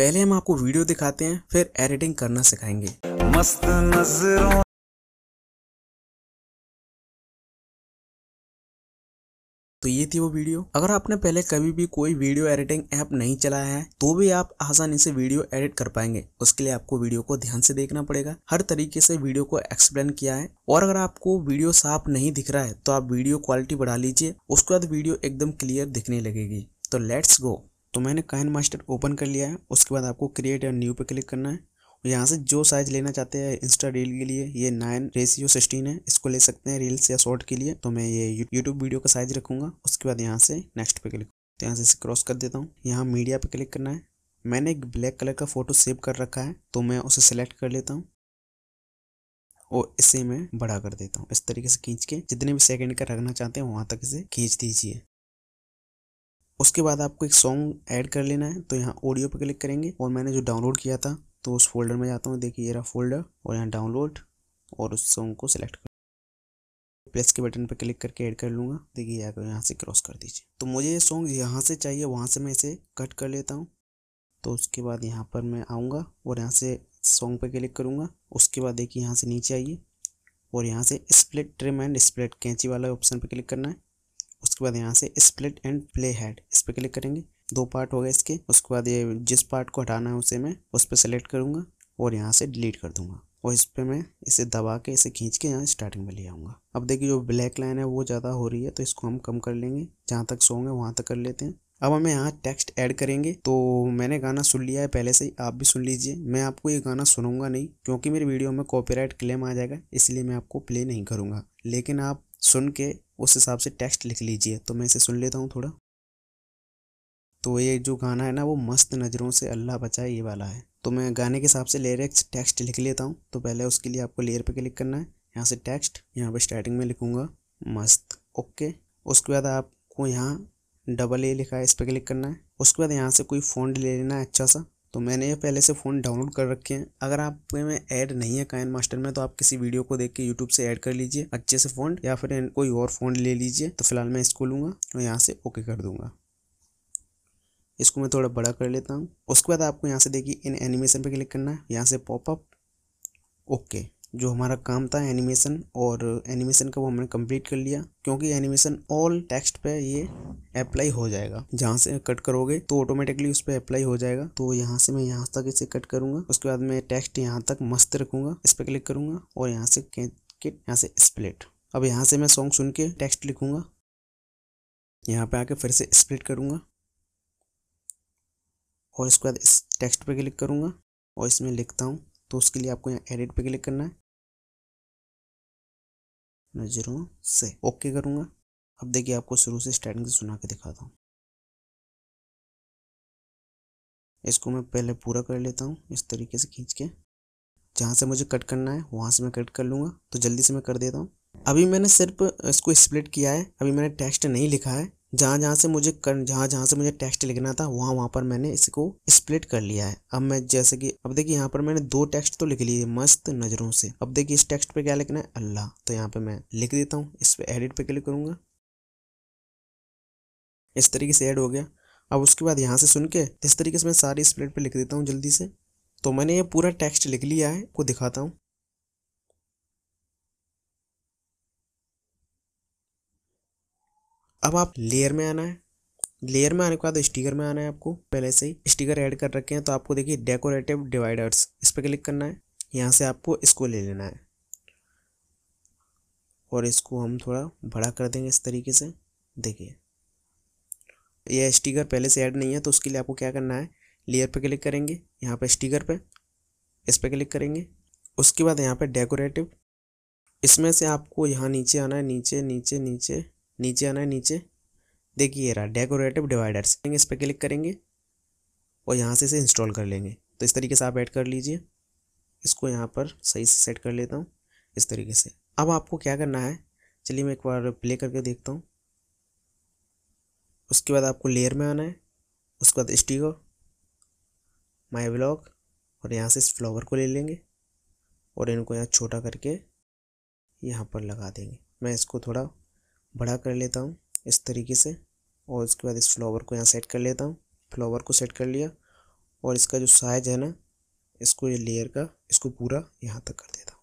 पहले हम आपको वीडियो दिखाते हैं फिर एडिटिंग करना सिखाएंगे मस्त नजरों तो ये थी वो वीडियो अगर आपने पहले कभी भी कोई वीडियो एडिटिंग ऐप नहीं चलाया है तो भी आप आसानी से वीडियो एडिट कर पाएंगे उसके लिए आपको वीडियो को ध्यान से देखना पड़ेगा हर तरीके से वीडियो को एक्सप्लेन किया है और अगर आपको वीडियो साफ नहीं दिख रहा है तो आप वीडियो क्वालिटी बढ़ा लीजिए उसके बाद वीडियो एकदम क्लियर दिखने लगेगी तो लेट्स गो तो मैंने काइन मास्टर ओपन कर लिया है उसके बाद आपको क्रिएट या न्यू पे क्लिक करना है और यहाँ से जो साइज़ लेना चाहते हैं इंस्टा रील के लिए ये नाइन रेसियो सिक्सटीन है इसको ले सकते हैं रील्स या शॉर्ट के लिए तो मैं ये यूट्यूब वीडियो का साइज़ रखूँगा उसके बाद यहाँ से नेक्स्ट पे क्लिक तो यहाँ से इसे क्रॉस कर देता हूँ यहाँ मीडिया पे क्लिक करना है मैंने एक ब्लैक कलर का फ़ोटो सेव कर रखा है तो मैं उसे सेलेक्ट कर लेता हूँ और इसे मैं बड़ा कर देता हूँ इस तरीके से खींच के जितने भी सेकंड का रखना चाहते हैं वहाँ तक इसे खींच दीजिए उसके बाद आपको एक सॉन्ग ऐड कर लेना है तो यहाँ ऑडियो पे क्लिक करेंगे और मैंने जो डाउनलोड किया था तो उस फोल्डर में जाता हूँ देखिए ये रहा फोल्डर और यहाँ डाउनलोड और उस सॉन्ग को सिलेक्ट कर प्लस के बटन पर क्लिक करके ऐड कर लूँगा देखिए आकर यहाँ से क्रॉस कर दीजिए तो मुझे ये सॉन्ग यहाँ से चाहिए वहाँ से मैं इसे कट कर लेता हूँ तो उसके बाद यहाँ पर मैं आऊँगा और यहाँ से सॉन्ग पर क्लिक करूँगा उसके बाद देखिए यहाँ से नीचे आइए और यहाँ से स्प्लिट ट्रिम एंड स्प्लिट कैंची वाला ऑप्शन पर क्लिक करना है उसके बाद यहाँ से स्प्लिट एंड प्ले हेड इस पर क्लिक करेंगे दो पार्ट हो गए इसके उसके बाद ये जिस पार्ट को हटाना है उसे मैं उस पर सेलेक्ट करूँगा और यहाँ से डिलीट कर दूँगा और इस पर मैं इसे दबा के इसे खींच के यहाँ स्टार्टिंग में ले आऊँगा अब देखिए जो ब्लैक लाइन है वो ज़्यादा हो रही है तो इसको हम कम कर लेंगे जहाँ तक होंगे वहाँ तक कर लेते हैं अब हमें यहाँ टेक्स्ट ऐड करेंगे तो मैंने गाना सुन लिया है पहले से ही आप भी सुन लीजिए मैं आपको ये गाना सुनूंगा नहीं क्योंकि मेरी वीडियो में कॉपीराइट क्लेम आ जाएगा इसलिए मैं आपको प्ले नहीं करूँगा लेकिन आप सुन के उस हिसाब से टेक्स्ट लिख लीजिए तो मैं इसे सुन लेता हूँ थोड़ा तो ये जो गाना है ना वो मस्त नज़रों से अल्लाह बचाए ये वाला है तो मैं गाने के हिसाब से लिरिक्स टेक्स्ट लिख लेता हूँ तो पहले उसके लिए आपको लेयर पे क्लिक करना है यहाँ से टेक्स्ट यहाँ पे स्टार्टिंग में लिखूँगा मस्त ओके उसके बाद आपको यहाँ डबल ए लिखा है इस पर क्लिक करना है उसके बाद यहाँ से कोई फ़ॉन्ट ले लेना है अच्छा सा तो मैंने ये पहले से फ़ोन डाउनलोड कर रखे हैं अगर आप में ऐड नहीं है कायन मास्टर में तो आप किसी वीडियो को देख के यूट्यूब से ऐड कर लीजिए अच्छे से फ़ोन या फिर कोई और फ़ोन ले लीजिए तो फिलहाल मैं इसको लूँगा और यहाँ से ओके कर दूँगा इसको मैं थोड़ा बड़ा कर लेता हूँ उसके बाद आपको यहाँ से देखिए इन एनिमेशन पर क्लिक करना है यहाँ से पॉपअप ओके जो हमारा काम था एनिमेशन और एनिमेशन का वो हमने कंप्लीट कर लिया क्योंकि एनिमेशन ऑल टेक्स्ट पे ये अप्लाई हो जाएगा जहाँ से कट करोगे तो ऑटोमेटिकली उस पर अप्लाई हो जाएगा तो यहाँ से मैं यहाँ तक इसे कट करूँगा उसके बाद मैं टेक्स्ट यहाँ तक मस्त रखूँगा इस पर क्लिक करूँगा और यहाँ से किट यहाँ से स्प्लिट अब यहाँ से मैं सॉन्ग सुन के टेक्स्ट लिखूँगा यहाँ पे आके फिर से स्प्लिट करूँगा और इसके बाद इस टेक्स्ट पे क्लिक करूँगा और इसमें लिखता हूँ तो उसके लिए आपको यहाँ एडिट पे क्लिक करना है नज़रों से ओके करूँगा अब देखिए आपको शुरू से स्टार्टिंग से सुना के दिखाता हूँ इसको मैं पहले पूरा कर लेता हूँ इस तरीके से खींच के जहाँ से मुझे कट करना है वहाँ से मैं कट कर लूँगा तो जल्दी से मैं कर देता हूँ अभी मैंने सिर्फ इसको स्प्लिट किया है अभी मैंने टेक्स्ट नहीं लिखा है जहाँ जहाँ से मुझे कर जहाँ जहाँ से मुझे टेक्स्ट लिखना था वहाँ वहाँ पर मैंने इसको स्प्लिट कर लिया है अब मैं जैसे कि अब देखिए यहाँ पर मैंने दो टेक्स्ट तो लिख लिए मस्त नज़रों से अब देखिए इस टेक्स्ट पे क्या लिखना है अल्लाह तो यहाँ पे मैं लिख देता हूँ इस पर एडिट पे क्लिक करूँगा इस तरीके से एड हो गया अब उसके बाद यहाँ से सुन के इस तरीके से मैं सारी स्प्लिट पर लिख देता हूँ जल्दी से तो मैंने ये पूरा टेक्स्ट लिख लिया है को दिखाता हूँ अब आप लेयर में आना है लेयर में आने के बाद स्टिकर में आना है आपको पहले से ही स्टिकर ऐड कर रखे हैं तो आपको देखिए डेकोरेटिव डिवाइडर्स इस पर क्लिक करना है यहाँ से आपको इसको ले लेना है और इसको हम थोड़ा बड़ा कर देंगे इस तरीके से देखिए यह स्टिकर पहले से ऐड नहीं है तो उसके लिए आपको क्या करना है लेयर पे क्लिक करेंगे यहाँ पे स्टिकर पे इस पर क्लिक करेंगे उसके बाद यहाँ पे डेकोरेटिव इसमें से आपको यहाँ नीचे आना है नीचे नीचे नीचे नीचे आना है नीचे देखिए ये रहा डेकोरेटिव डिवाइडर्स इस पर क्लिक करेंगे और यहाँ से इसे इंस्टॉल कर लेंगे तो इस तरीके से आप ऐड कर लीजिए इसको यहाँ पर सही से सेट कर लेता हूँ इस तरीके से अब आपको क्या करना है चलिए मैं एक बार प्ले करके देखता हूँ उसके बाद आपको लेयर में आना है उसके बाद स्टिकर माय ब्लॉग और यहाँ से इस फ्लावर को ले लेंगे और इनको यहाँ छोटा करके यहाँ पर लगा देंगे मैं इसको थोड़ा बड़ा कर लेता हूँ इस तरीके से और उसके बाद इस फ्लावर को यहाँ सेट कर लेता हूँ फ्लावर को सेट कर लिया और इसका जो साइज है ना इसको ये लेयर का इसको पूरा यहाँ तक कर देता हूँ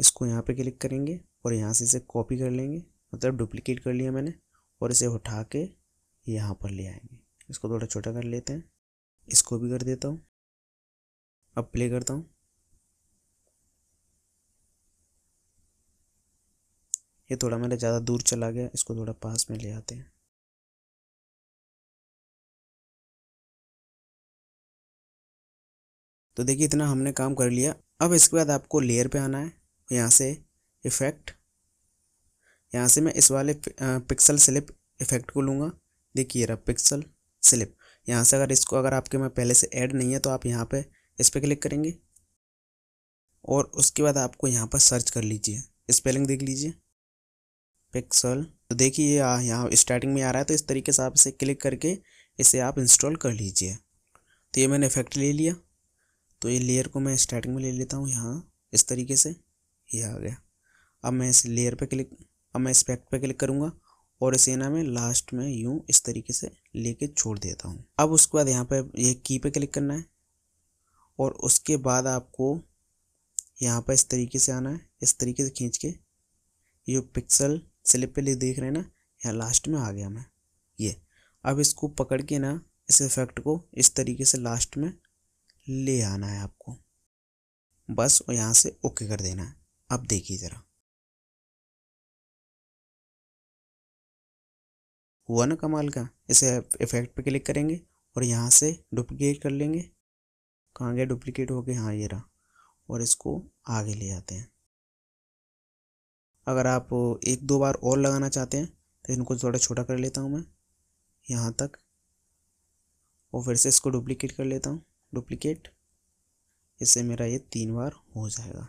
इसको यहाँ पे क्लिक करेंगे और यहाँ से इसे कॉपी कर लेंगे मतलब डुप्लीकेट कर लिया मैंने और इसे उठा के यहाँ पर ले आएंगे इसको थोड़ा छोटा कर लेते हैं इसको भी कर देता हूँ अब प्ले करता हूँ ये थोड़ा मेरा ज़्यादा दूर चला गया इसको थोड़ा पास में ले आते हैं तो देखिए इतना हमने काम कर लिया अब इसके बाद आपको लेयर पे आना है यहाँ से इफ़ेक्ट यहाँ से मैं इस वाले पिक्सल स्लिप इफ़ेक्ट को लूँगा देखिए रहा पिक्सल स्लिप यहाँ से अगर इसको अगर आपके में पहले से ऐड नहीं है तो आप यहाँ पे इस पर क्लिक करेंगे और उसके बाद आपको यहाँ पर सर्च कर लीजिए स्पेलिंग देख लीजिए पिक्सल तो देखिए यह यहाँ स्टार्टिंग में आ रहा है तो इस तरीके से आप इसे क्लिक करके इसे आप इंस्टॉल कर लीजिए तो ये मैंने इफेक्ट ले लिया तो ये लेयर को मैं स्टार्टिंग में ले लेता हूँ यहाँ इस तरीके से ये आ गया अब मैं इस लेयर पे क्लिक अब मैं इस इफेक्ट पे क्लिक करूँगा और इसे ना मैं लास्ट में यूँ इस तरीके से लेके छोड़ देता हूँ अब उसके बाद यहाँ पे ये की पे क्लिक करना है और उसके बाद आपको यहाँ पर इस तरीके से आना है इस तरीके से खींच के ये पिक्सल स्लिप पे देख रहे हैं ना यहाँ लास्ट में आ गया मैं ये अब इसको पकड़ के ना इस इफेक्ट को इस तरीके से लास्ट में ले आना है आपको बस और यहाँ से ओके कर देना है अब देखिए ज़रा हुआ ना कमाल का इसे इफेक्ट पे क्लिक करेंगे और यहाँ से डुप्लीकेट कर लेंगे कहाँ गया डुप्लीकेट हो गया हाँ ये रहा और इसको आगे ले आते हैं अगर आप एक दो बार और लगाना चाहते हैं तो इनको थोड़ा छोटा कर लेता हूँ मैं यहाँ तक और फिर से इसको डुप्लीकेट कर लेता हूँ डुप्लीकेट इससे मेरा ये तीन बार हो जाएगा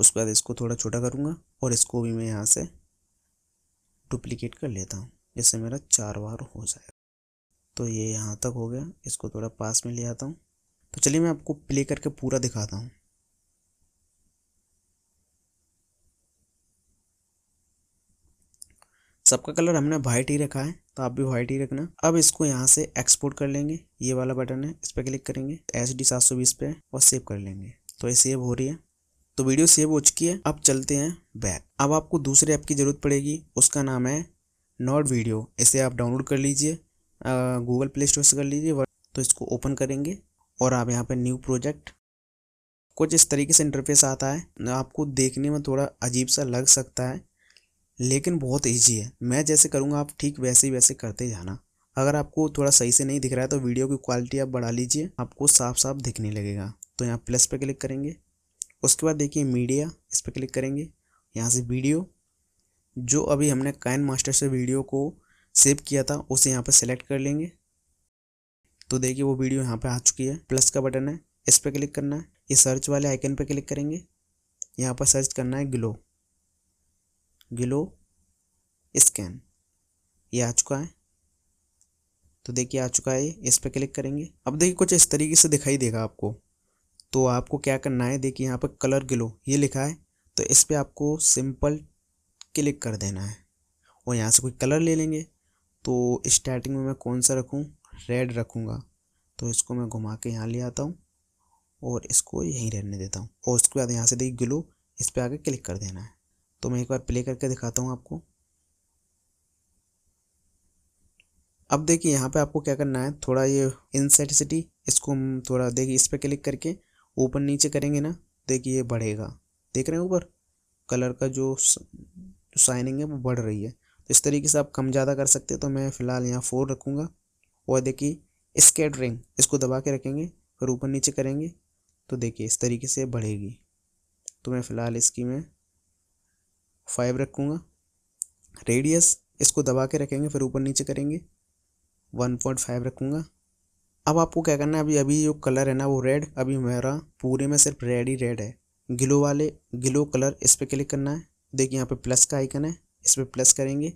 उसके बाद इसको थोड़ा छोटा करूँगा और इसको भी मैं यहाँ से डुप्लीकेट कर लेता हूँ जिससे मेरा चार बार हो जाएगा तो ये यहाँ तक हो गया इसको थोड़ा पास में ले आता हूँ तो चलिए मैं आपको प्ले करके पूरा दिखाता हूँ सबका कलर हमने व्हाइट ही रखा है तो आप भी व्हाइट ही रखना अब इसको यहाँ से एक्सपोर्ट कर लेंगे ये वाला बटन है इस पर क्लिक करेंगे एच डी सात सौ बीस पे और सेव कर लेंगे तो ये सेव हो रही है तो वीडियो सेव हो चुकी है अब चलते हैं बैक अब आपको दूसरे ऐप की ज़रूरत पड़ेगी उसका नाम है नॉट वीडियो इसे आप डाउनलोड कर लीजिए गूगल प्ले स्टोर से कर लीजिए तो इसको ओपन करेंगे और आप यहाँ पर न्यू प्रोजेक्ट कुछ इस तरीके से इंटरफेस आता है आपको देखने में थोड़ा अजीब सा लग सकता है लेकिन बहुत ईजी है मैं जैसे करूँगा आप ठीक वैसे ही वैसे करते जाना अगर आपको थोड़ा सही से नहीं दिख रहा है तो वीडियो की क्वालिटी आप बढ़ा लीजिए आपको साफ साफ दिखने लगेगा तो यहाँ प्लस पर क्लिक करेंगे उसके बाद देखिए मीडिया इस पर क्लिक करेंगे यहाँ से वीडियो जो अभी हमने कैन मास्टर से वीडियो को सेव किया था उसे यहाँ पर सेलेक्ट कर लेंगे तो देखिए वो वीडियो यहाँ पर आ चुकी है प्लस का बटन है इस पर क्लिक करना है ये सर्च वाले आइकन पर क्लिक करेंगे यहाँ पर सर्च करना है ग्लो ग्लो स्कैन ये आ चुका है तो देखिए आ चुका है इस पर क्लिक करेंगे अब देखिए कुछ इस तरीके से दिखाई देगा आपको तो आपको क्या करना है देखिए यहाँ पर कलर ग्लो ये लिखा है तो इस पर आपको सिंपल क्लिक कर देना है और यहाँ से कोई कलर ले लेंगे तो स्टार्टिंग में मैं कौन सा रखूँ रेड रखूँगा तो इसको मैं घुमा के यहाँ ले आता हूँ और इसको यहीं रहने देता हूँ और उसके बाद यहाँ से देखिए ग्लो इस पर आके क्लिक कर देना है तो मैं एक बार प्ले करके दिखाता हूँ आपको अब देखिए यहाँ पे आपको क्या करना है थोड़ा ये इनसेटिसिटी इसको हम थोड़ा देखिए इस पर क्लिक करके ऊपर नीचे करेंगे ना देखिए ये बढ़ेगा देख रहे हैं ऊपर कलर का जो शाइनिंग है वो बढ़ रही है तो इस तरीके से आप कम ज़्यादा कर सकते हैं तो मैं फ़िलहाल यहाँ फोर रखूँगा और देखिए स्केटरिंग इसको दबा के रखेंगे फिर ऊपर नीचे करेंगे तो देखिए इस तरीके से बढ़ेगी तो मैं फ़िलहाल इसकी मैं फाइव रखूँगा रेडियस इसको दबा के रखेंगे फिर ऊपर नीचे करेंगे वन पॉइंट फाइव रखूँगा अब आपको क्या करना है अभी अभी जो कलर है ना वो रेड अभी मेरा पूरे में सिर्फ रेड ही रेड है ग्लो वाले ग्लो कलर इस पर क्लिक करना है देखिए यहाँ पे प्लस का आइकन है इस पर प्लस करेंगे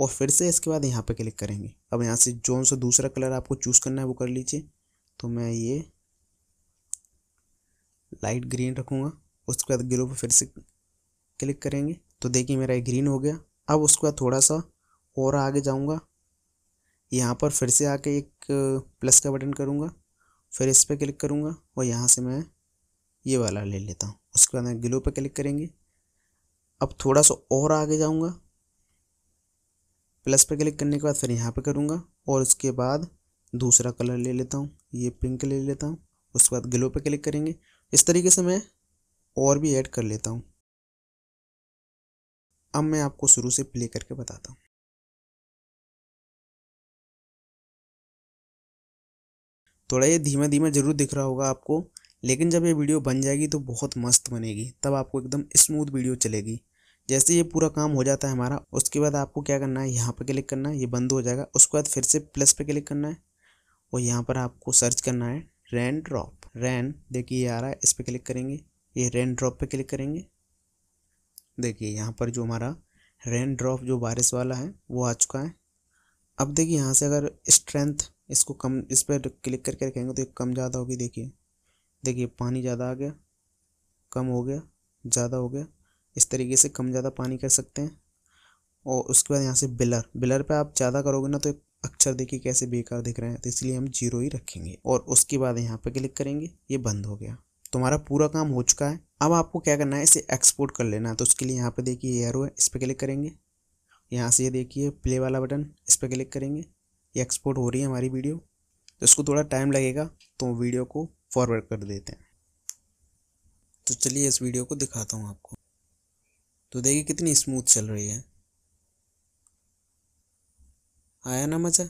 और फिर से इसके बाद यहाँ पे क्लिक करेंगे अब यहाँ से जो सा दूसरा कलर आपको चूज़ करना है वो कर लीजिए तो मैं ये लाइट ग्रीन रखूँगा उसके बाद ग्लो पर फिर से क्लिक करेंगे तो देखिए मेरा ये ग्रीन हो गया अब उसके बाद थोड़ा सा और आगे जाऊँगा यहाँ पर फिर से आके एक प्लस का बटन करूँगा फिर इस पर क्लिक करूँगा और यहाँ से मैं ये वाला ले लेता हूँ उसके बाद मैं ग्लो पर क्लिक करेंगे अब थोड़ा सा और आगे जाऊँगा प्लस पे क्लिक करने के बाद फिर यहाँ पे करूँगा और उसके बाद दूसरा कलर ले लेता हूँ ये पिंक ले लेता हूँ उसके बाद ग्लो पे क्लिक करेंगे इस तरीके से मैं और भी ऐड कर लेता हूँ अब मैं आपको शुरू से प्ले करके बताता हूँ थोड़ा ये धीमे धीमे ज़रूर दिख रहा होगा आपको लेकिन जब ये वीडियो बन जाएगी तो बहुत मस्त बनेगी तब आपको एकदम स्मूथ वीडियो चलेगी जैसे ये पूरा काम हो जाता है हमारा उसके बाद आपको क्या करना है यहाँ पर क्लिक करना है ये बंद हो जाएगा उसके बाद फिर से प्लस पे क्लिक करना है और यहाँ पर आपको सर्च करना है रैन ड्रॉप रैन देखिए ये आ रहा है इस पर क्लिक करेंगे ये रैन ड्रॉप पर क्लिक करेंगे देखिए यहाँ पर जो हमारा रेन ड्रॉप जो बारिश वाला है वो आ चुका है अब देखिए यहाँ से अगर स्ट्रेंथ इसको कम इस पर क्लिक करके रखेंगे तो कम ज़्यादा होगी देखिए देखिए पानी ज़्यादा आ गया कम हो गया ज़्यादा हो गया इस तरीके से कम ज़्यादा पानी कर सकते हैं और उसके बाद यहाँ से बिलर बिलर पे आप ज़्यादा करोगे ना तो एक अक्षर देखिए कैसे बेकार दिख रहे हैं तो इसलिए हम जीरो ही रखेंगे और उसके बाद यहाँ पे क्लिक करेंगे ये बंद हो गया तुम्हारा पूरा काम हो चुका है अब आपको क्या करना है इसे एक्सपोर्ट कर लेना है तो उसके लिए यहाँ पे देखिए एयर है इस पर क्लिक करेंगे यहाँ से ये देखिए प्ले वाला बटन इस पर क्लिक करेंगे ये एक्सपोर्ट हो रही है हमारी वीडियो तो इसको थोड़ा टाइम लगेगा तो वीडियो को फॉरवर्ड कर देते हैं तो चलिए इस वीडियो को दिखाता हूँ आपको तो देखिए कितनी स्मूथ चल रही है आया ना मज़ा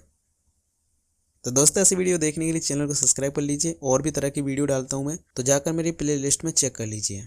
तो दोस्तों ऐसी वीडियो देखने के लिए चैनल को सब्सक्राइब कर लीजिए और भी तरह की वीडियो डालता हूँ मैं तो जाकर मेरी प्ले लिस्ट में चेक कर लीजिए